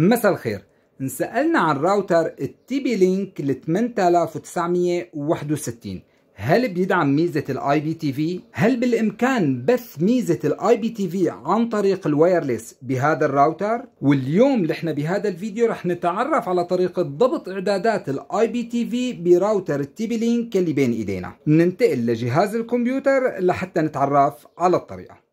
مساء الخير انسألنا عن راوتر التي بي لينك ل 8961 هل بيدعم ميزة الاي بي تي في؟ هل بالامكان بث ميزة الاي بي تي في عن طريق الوايرلس بهذا الراوتر؟ واليوم نحن بهذا الفيديو رح نتعرف على طريقة ضبط اعدادات الاي بي تي في براوتر التي بي لينك اللي بين ايدينا. ننتقل لجهاز الكمبيوتر لحتى نتعرف على الطريقة.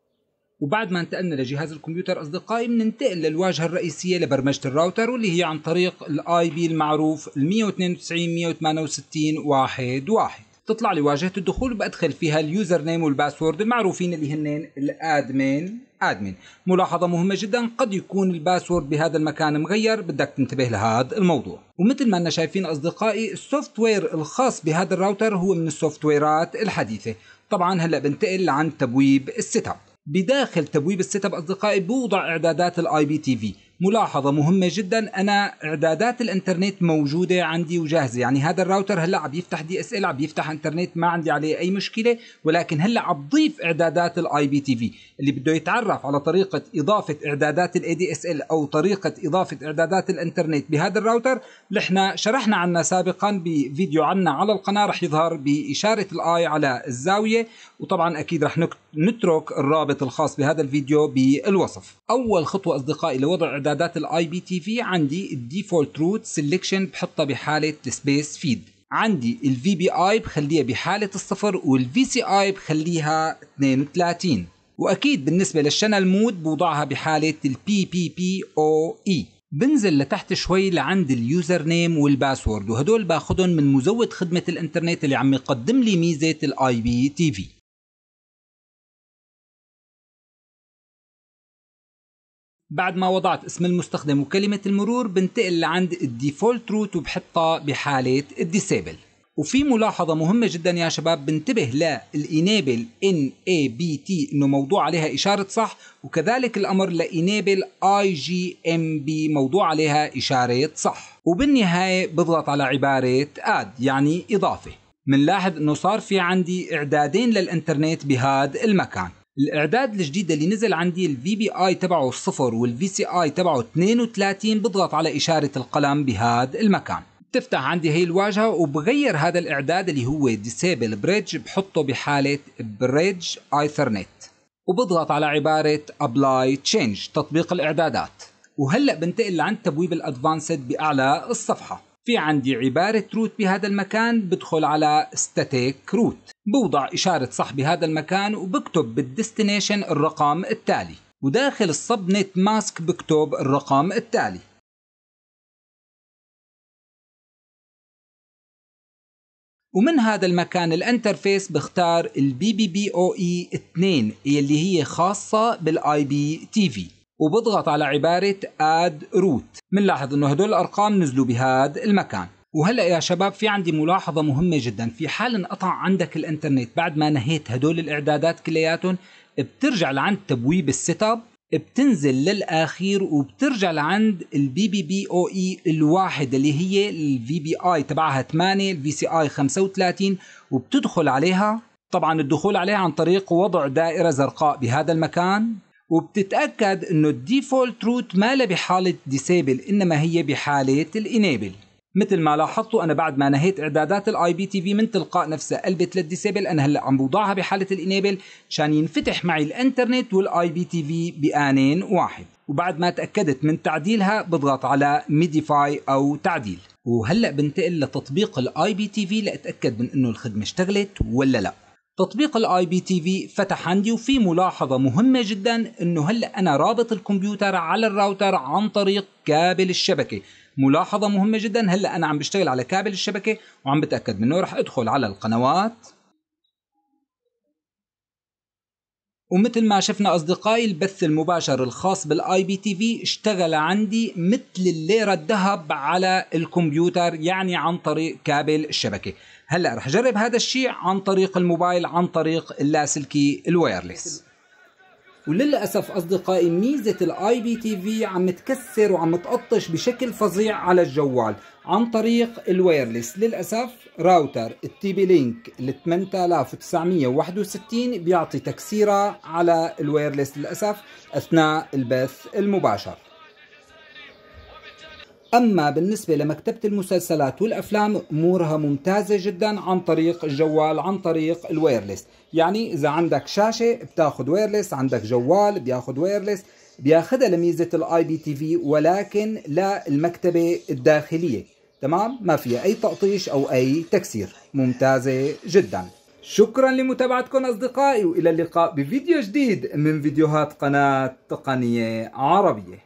وبعد ما انتقلنا لجهاز الكمبيوتر أصدقائي بننتقل للواجهة الرئيسية لبرمجة الراوتر واللي هي عن طريق الاي بي المعروف 192 168 واحد واحد تطلع لي واجهة الدخول وبأدخل فيها اليوزر نيم والباسورد المعروفين اللي هن الادمين ادمين ملاحظة مهمة جدا قد يكون الباسورد بهذا المكان مغير بدك تنتبه لهذا الموضوع ومثل ما أنا شايفين أصدقائي السوفت وير الخاص بهذا الراوتر هو من السوفت ويرات الحديثة طبعا هلأ بنتقل عن تبويب السيت اب بداخل تبويب السيت اب اصدقائي بوضع اعدادات الاي بي تي في ملاحظه مهمه جدا انا اعدادات الانترنت موجوده عندي وجاهزه يعني هذا الراوتر هلا عم يفتح دي اس ال عم يفتح انترنت ما عندي عليه اي مشكله ولكن هلا عم ضيف اعدادات الاي بي تي في اللي بده يتعرف على طريقه اضافه اعدادات الاي دي اس ال او طريقه اضافه اعدادات الانترنت بهذا الراوتر نحن شرحنا عنها سابقا بفيديو عنا على القناه رح يظهر باشاره الاي على الزاويه وطبعا اكيد رح نترك الرابط الخاص بهذا الفيديو بالوصف اول خطوه اصدقائي لوضع اعدادات الاي بي تي في عندي الديفولت روت سيلكشن بحطها بحاله السبيس فيد عندي الفي بي اي بخليها بحاله الصفر والفي سي اي بخليها 32 واكيد بالنسبه للشانل مود بوضعها بحاله البي بي بي او اي بنزل لتحت شوي لعند اليوزر نيم والباسورد وهدول باخذهم من مزود خدمة الانترنت اللي عم يقدم لي ميزة الاي بي تي في بعد ما وضعت اسم المستخدم وكلمة المرور بنتقل لعند الديفولت روت وبحطها بحالة الديسيبل وفي ملاحظة مهمة جدا يا شباب بنتبه للإنابل إن اي بي تي إنه موضوع عليها إشارة صح وكذلك الأمر لإنابل اي جي ام بي موضوع عليها إشارة صح وبالنهاية بضغط على عبارة اد يعني إضافة منلاحظ إنه صار في عندي إعدادين للإنترنت بهذا المكان الاعداد الجديد اللي نزل عندي الفي بي اي تبعه صفر والفي سي اي تبعه 32 بضغط على اشاره القلم بهذا المكان بتفتح عندي هي الواجهه وبغير هذا الاعداد اللي هو ديسيبل بريدج بحطه بحاله بريدج ايثرنت وبضغط على عباره ابلاي تشينج تطبيق الاعدادات وهلا بنتقل لعند تبويب الادفانسد باعلى الصفحه في عندي عبارة روت بهذا المكان بدخل على ستاتيك روت بوضع إشارة صح هذا المكان وبكتب بالديستنيشن الرقم التالي وداخل السبنت ماسك بكتب الرقم التالي ومن هذا المكان الانترفيس بختار البي بي بي او اي 2 اللي هي خاصة بالاي بي تي في وبضغط على عبارة اد روت بنلاحظ انه هدول الارقام نزلوا بهذا المكان وهلا يا شباب في عندي ملاحظه مهمه جدا في حال انقطع عندك الانترنت بعد ما نهيت هدول الاعدادات كلياتهم بترجع لعند تبويب السيت اب بتنزل للاخير وبترجع لعند البي بي بي او اي الواحد اللي هي الفي بي اي تبعها 8 الفي سي اي 35 وبتدخل عليها طبعا الدخول عليها عن طريق وضع دائره زرقاء بهذا المكان وبتتاكد انه الديفولت روت ما بحاله ديسيبل انما هي بحاله الانيبل مثل ما لاحظتوا انا بعد ما نهيت اعدادات الاي بي تي في من تلقاء نفسها قلبت للديسيبل انا هلا عم بوضعها بحاله الانيبل عشان ينفتح معي الانترنت والاي بي تي في بانين واحد وبعد ما تاكدت من تعديلها بضغط على ميديفاي او تعديل وهلا بنتقل لتطبيق الاي بي تي في لاتاكد من انه الخدمه اشتغلت ولا لا تطبيق الاي بي تي في فتح عندي وفي ملاحظة مهمة جدا انه هلا انا رابط الكمبيوتر على الراوتر عن طريق كابل الشبكة ملاحظه مهمه جدا هلا انا عم بشتغل على كابل الشبكه وعم بتاكد منه رح ادخل على القنوات ومثل ما شفنا اصدقائي البث المباشر الخاص بالاي بي تي في اشتغل عندي مثل الليره الذهب على الكمبيوتر يعني عن طريق كابل الشبكه هلا رح اجرب هذا الشيء عن طريق الموبايل عن طريق اللاسلكي الوايرلس وللأسف أصدقائي ميزة الاي بي تي في عم تكسر وعم تقطش بشكل فظيع على الجوال عن طريق الوايرلس للأسف راوتر التي بي لينك ال 8961 بيعطي تكسيرة على الوايرلس للأسف أثناء البث المباشر أما بالنسبة لمكتبة المسلسلات والأفلام أمورها ممتازة جدا عن طريق الجوال عن طريق الوايرلس يعني إذا عندك شاشة بتاخد ويرلس عندك جوال بياخد ويرلس بياخدها لميزة الاي بي تي في ولكن لا المكتبة الداخلية تمام ما فيها أي تقطيش أو أي تكسير ممتازة جدا شكرا لمتابعتكم أصدقائي وإلى اللقاء بفيديو جديد من فيديوهات قناة تقنية عربية